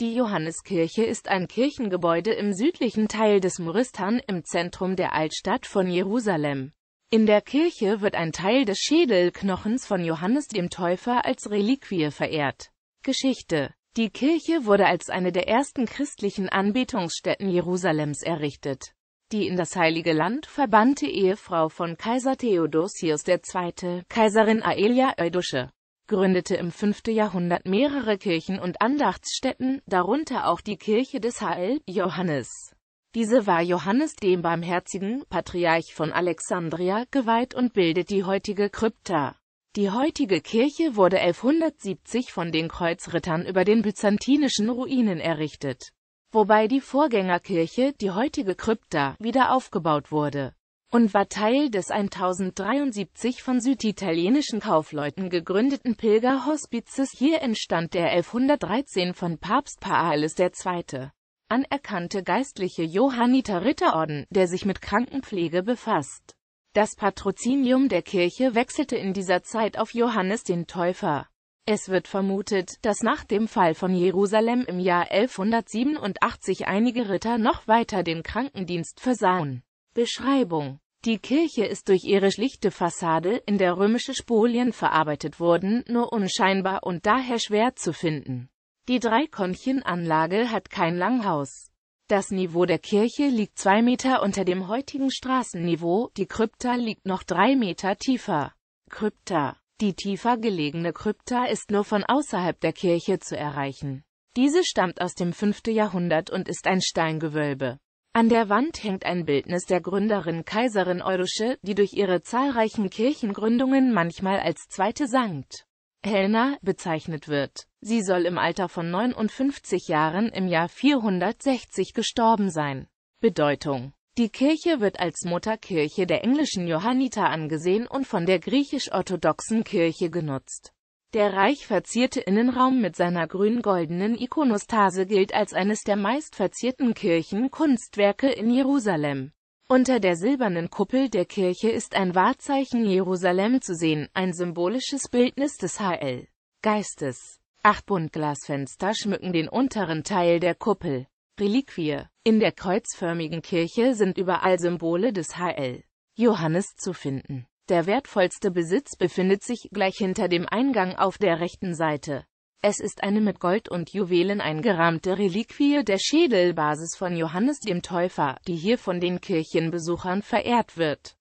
Die Johanneskirche ist ein Kirchengebäude im südlichen Teil des Moristan im Zentrum der Altstadt von Jerusalem. In der Kirche wird ein Teil des Schädelknochens von Johannes dem Täufer als Reliquie verehrt. Geschichte Die Kirche wurde als eine der ersten christlichen Anbetungsstätten Jerusalems errichtet. Die in das Heilige Land verbannte Ehefrau von Kaiser Theodosius II., Kaiserin Aelia Eudusche, gründete im 5. Jahrhundert mehrere Kirchen und Andachtsstätten, darunter auch die Kirche des Hl. Johannes. Diese war Johannes dem Barmherzigen, Patriarch von Alexandria, geweiht und bildet die heutige Krypta. Die heutige Kirche wurde 1170 von den Kreuzrittern über den byzantinischen Ruinen errichtet, wobei die Vorgängerkirche, die heutige Krypta, wieder aufgebaut wurde und war Teil des 1073 von süditalienischen Kaufleuten gegründeten Pilgerhospizes. Hier entstand der 1113 von Papst Paales II. anerkannte geistliche Johanniter-Ritterorden, der sich mit Krankenpflege befasst. Das Patrozinium der Kirche wechselte in dieser Zeit auf Johannes den Täufer. Es wird vermutet, dass nach dem Fall von Jerusalem im Jahr 1187 einige Ritter noch weiter den Krankendienst versahen. Beschreibung die Kirche ist durch ihre schlichte Fassade, in der römische Spolien verarbeitet wurden, nur unscheinbar und daher schwer zu finden. Die Dreikonchenanlage hat kein Langhaus. Das Niveau der Kirche liegt zwei Meter unter dem heutigen Straßenniveau, die Krypta liegt noch drei Meter tiefer. Krypta Die tiefer gelegene Krypta ist nur von außerhalb der Kirche zu erreichen. Diese stammt aus dem 5. Jahrhundert und ist ein Steingewölbe. An der Wand hängt ein Bildnis der Gründerin Kaiserin Eudoche, die durch ihre zahlreichen Kirchengründungen manchmal als zweite Sankt Helena bezeichnet wird. Sie soll im Alter von 59 Jahren im Jahr 460 gestorben sein. Bedeutung Die Kirche wird als Mutterkirche der englischen Johanniter angesehen und von der griechisch-orthodoxen Kirche genutzt. Der reich verzierte Innenraum mit seiner grün-goldenen Ikonostase gilt als eines der meist verzierten Kirchenkunstwerke in Jerusalem. Unter der silbernen Kuppel der Kirche ist ein Wahrzeichen Jerusalem zu sehen, ein symbolisches Bildnis des HL. Geistes. Acht Buntglasfenster schmücken den unteren Teil der Kuppel. Reliquie. In der kreuzförmigen Kirche sind überall Symbole des HL. Johannes zu finden. Der wertvollste Besitz befindet sich gleich hinter dem Eingang auf der rechten Seite. Es ist eine mit Gold und Juwelen eingerahmte Reliquie der Schädelbasis von Johannes dem Täufer, die hier von den Kirchenbesuchern verehrt wird.